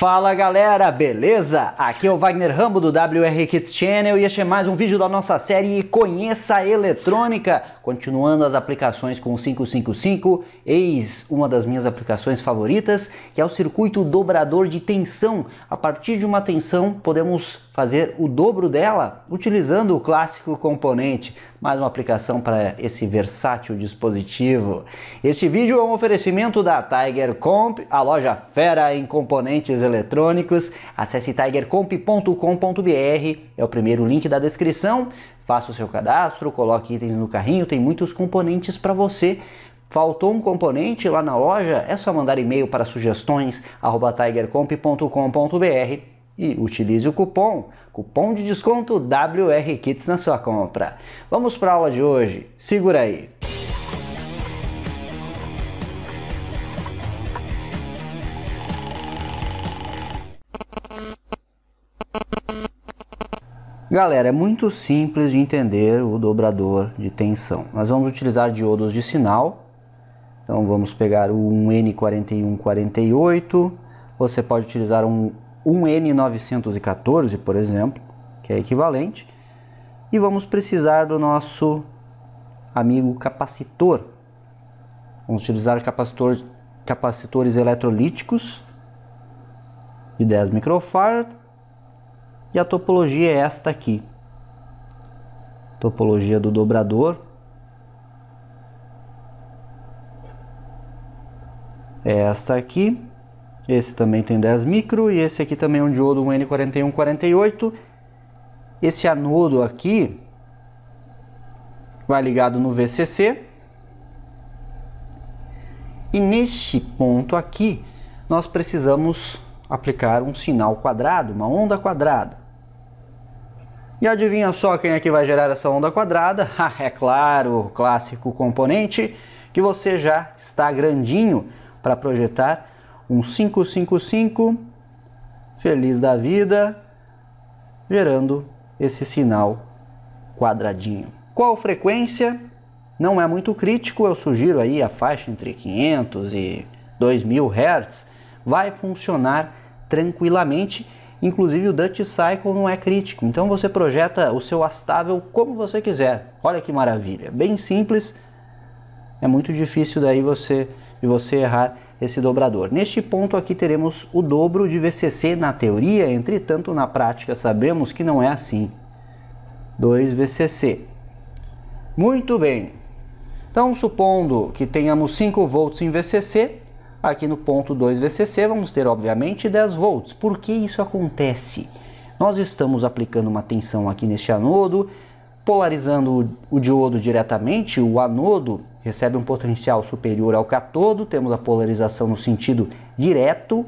Fala galera, beleza? Aqui é o Wagner Rambo do WR Kids Channel e este é mais um vídeo da nossa série Conheça a Eletrônica. Continuando as aplicações com o 555, eis uma das minhas aplicações favoritas, que é o circuito dobrador de tensão. A partir de uma tensão, podemos fazer o dobro dela utilizando o clássico componente, mais uma aplicação para esse versátil dispositivo. Este vídeo é um oferecimento da Tiger Comp, a loja fera em componentes eletrônicos. Acesse tigercomp.com.br, é o primeiro link da descrição. Faça o seu cadastro, coloque itens no carrinho, tem muitos componentes para você. Faltou um componente lá na loja? É só mandar e-mail para sugestões@tigercomp.com.br e utilize o cupom, cupom de desconto WRKITS na sua compra. Vamos para a aula de hoje, segura aí! Galera, é muito simples de entender o dobrador de tensão. Nós vamos utilizar diodos de sinal. Então vamos pegar um N4148. Você pode utilizar um um N914, por exemplo, que é equivalente, e vamos precisar do nosso amigo capacitor. Vamos utilizar capacitor, capacitores eletrolíticos de 10 microfarad e a topologia é esta aqui. Topologia do dobrador. É esta aqui. Esse também tem 10 micro e esse aqui também é um diodo um N4148. Esse anodo aqui vai ligado no VCC. E neste ponto aqui, nós precisamos aplicar um sinal quadrado, uma onda quadrada. E adivinha só quem é que vai gerar essa onda quadrada? é claro, o clássico componente que você já está grandinho para projetar um 555 feliz da vida, gerando esse sinal quadradinho. Qual frequência? Não é muito crítico, eu sugiro aí a faixa entre 500 e 2000 Hz, vai funcionar tranquilamente. Inclusive o Dutch Cycle não é crítico, então você projeta o seu astável como você quiser. Olha que maravilha, bem simples. É muito difícil daí você de você errar esse dobrador. Neste ponto aqui teremos o dobro de VCC na teoria, entretanto na prática sabemos que não é assim. 2 VCC. Muito bem. Então, supondo que tenhamos 5 volts em VCC, aqui no ponto 2 VCC vamos ter, obviamente, 10 volts. Por que isso acontece? Nós estamos aplicando uma tensão aqui neste anodo, Polarizando o diodo diretamente, o anodo recebe um potencial superior ao catodo, temos a polarização no sentido direto.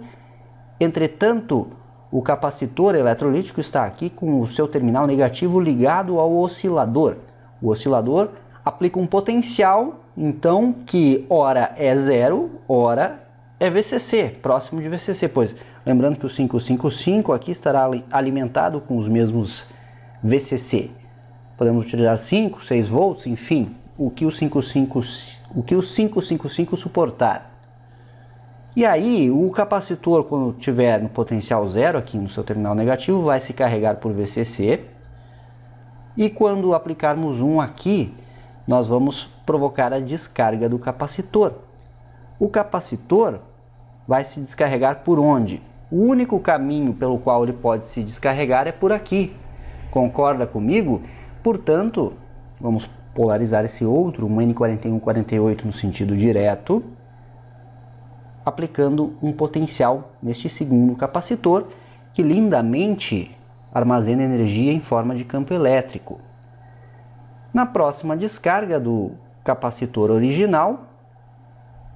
Entretanto, o capacitor eletrolítico está aqui com o seu terminal negativo ligado ao oscilador. O oscilador aplica um potencial, então, que ora é zero, ora é VCC, próximo de VCC, pois lembrando que o 555 aqui estará alimentado com os mesmos VCC, podemos utilizar 5, 6 volts, enfim, o que o 555, o que o 555 suportar. E aí, o capacitor, quando tiver no potencial zero aqui no seu terminal negativo, vai se carregar por VCC. E quando aplicarmos um aqui, nós vamos provocar a descarga do capacitor. O capacitor vai se descarregar por onde? O único caminho pelo qual ele pode se descarregar é por aqui. Concorda comigo? Portanto, vamos polarizar esse outro, um N4148 no sentido direto, aplicando um potencial neste segundo capacitor, que lindamente armazena energia em forma de campo elétrico. Na próxima descarga do capacitor original,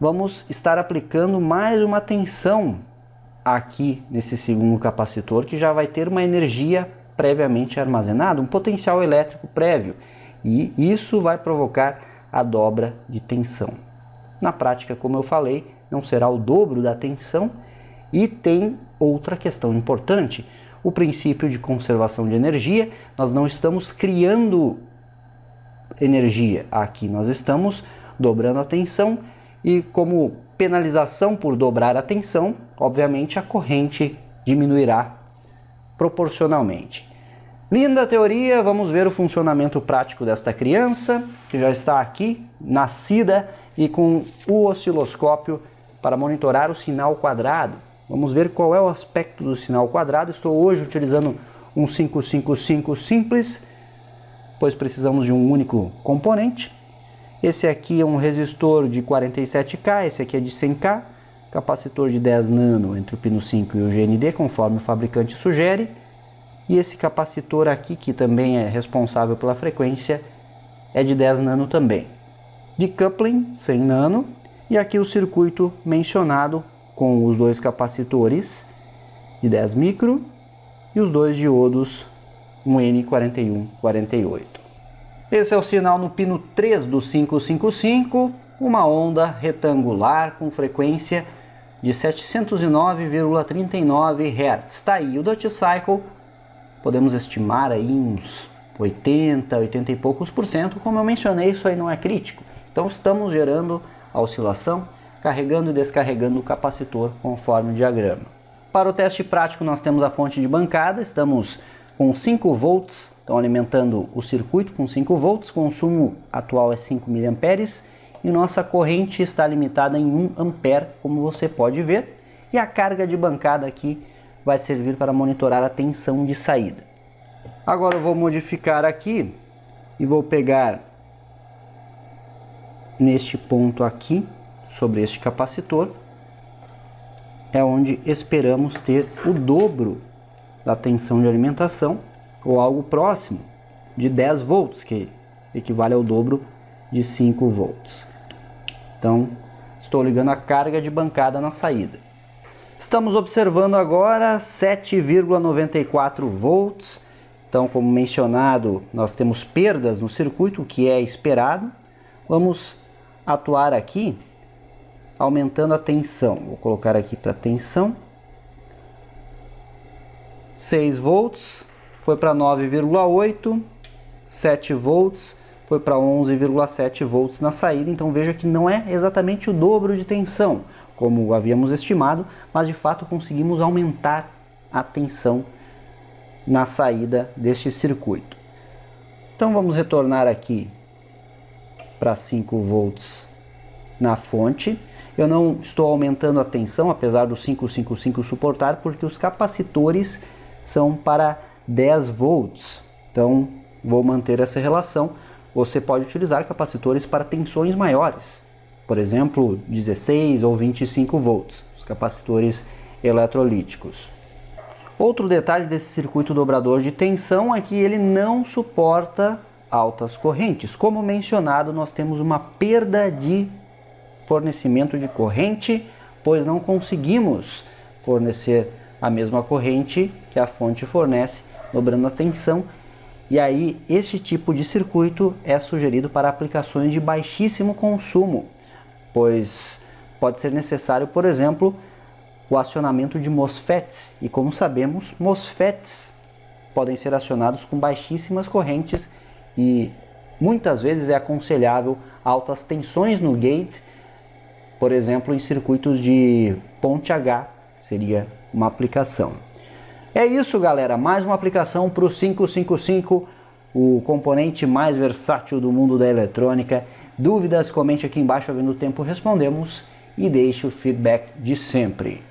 vamos estar aplicando mais uma tensão aqui nesse segundo capacitor, que já vai ter uma energia previamente armazenado, um potencial elétrico prévio, e isso vai provocar a dobra de tensão. Na prática, como eu falei, não será o dobro da tensão, e tem outra questão importante, o princípio de conservação de energia. Nós não estamos criando energia aqui, nós estamos dobrando a tensão e como penalização por dobrar a tensão, obviamente a corrente diminuirá proporcionalmente. Linda teoria, vamos ver o funcionamento prático desta criança, que já está aqui, nascida e com o osciloscópio para monitorar o sinal quadrado. Vamos ver qual é o aspecto do sinal quadrado. Estou hoje utilizando um 555 simples, pois precisamos de um único componente. Esse aqui é um resistor de 47K, esse aqui é de 100K capacitor de 10 nano entre o pino 5 e o GND, conforme o fabricante sugere, e esse capacitor aqui, que também é responsável pela frequência, é de 10 nano também. De coupling, 100 nano, e aqui o circuito mencionado com os dois capacitores de 10 micro e os dois diodos um N4148. Esse é o sinal no pino 3 do 555, uma onda retangular com frequência de 709,39 Hz. Está aí o Dutch Cycle, podemos estimar aí uns 80, 80 e poucos por cento. Como eu mencionei, isso aí não é crítico. Então estamos gerando a oscilação, carregando e descarregando o capacitor conforme o diagrama. Para o teste prático, nós temos a fonte de bancada, estamos com 5 volts, estão alimentando o circuito com 5 volts, consumo atual é 5 miliamperes e nossa corrente está limitada em 1 ampere, como você pode ver, e a carga de bancada aqui vai servir para monitorar a tensão de saída. Agora eu vou modificar aqui e vou pegar neste ponto aqui, sobre este capacitor, é onde esperamos ter o dobro da tensão de alimentação, ou algo próximo de 10 volts, que equivale ao dobro de 5 volts. Então, estou ligando a carga de bancada na saída. Estamos observando agora 7,94 volts. Então, como mencionado, nós temos perdas no circuito, o que é esperado. Vamos atuar aqui aumentando a tensão. Vou colocar aqui para tensão. 6 volts, foi para 9,8, 7 volts, foi para 11,7 volts na saída, então veja que não é exatamente o dobro de tensão, como havíamos estimado, mas de fato conseguimos aumentar a tensão na saída deste circuito. Então vamos retornar aqui para 5 volts na fonte. Eu não estou aumentando a tensão, apesar do 555 suportar, porque os capacitores são para 10 volts. Então vou manter essa relação você pode utilizar capacitores para tensões maiores, por exemplo, 16 ou 25 volts, os capacitores eletrolíticos. Outro detalhe desse circuito dobrador de tensão é que ele não suporta altas correntes. Como mencionado, nós temos uma perda de fornecimento de corrente, pois não conseguimos fornecer a mesma corrente que a fonte fornece, dobrando a tensão e aí, este tipo de circuito é sugerido para aplicações de baixíssimo consumo, pois pode ser necessário, por exemplo, o acionamento de MOSFETs, e como sabemos, MOSFETs podem ser acionados com baixíssimas correntes e muitas vezes é aconselhável altas tensões no gate, por exemplo, em circuitos de ponte H, seria uma aplicação. É isso, galera. Mais uma aplicação para o 555, o componente mais versátil do mundo da eletrônica. Dúvidas, comente aqui embaixo, havendo tempo respondemos e deixe o feedback de sempre.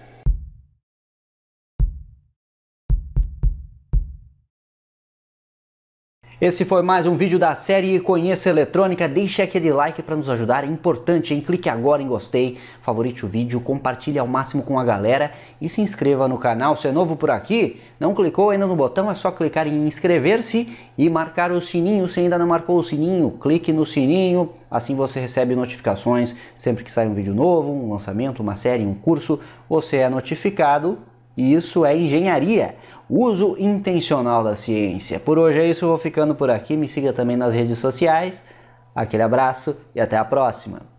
Esse foi mais um vídeo da série Conheça Eletrônica. Deixe aquele like para nos ajudar, é importante, hein? Clique agora em gostei, favorite o vídeo, compartilhe ao máximo com a galera e se inscreva no canal. Se é novo por aqui, não clicou ainda no botão, é só clicar em inscrever-se e marcar o sininho. Se ainda não marcou o sininho, clique no sininho, assim você recebe notificações sempre que sai um vídeo novo, um lançamento, uma série, um curso, você é notificado e isso é engenharia, uso intencional da ciência. Por hoje é isso, vou ficando por aqui. Me siga também nas redes sociais. Aquele abraço e até a próxima!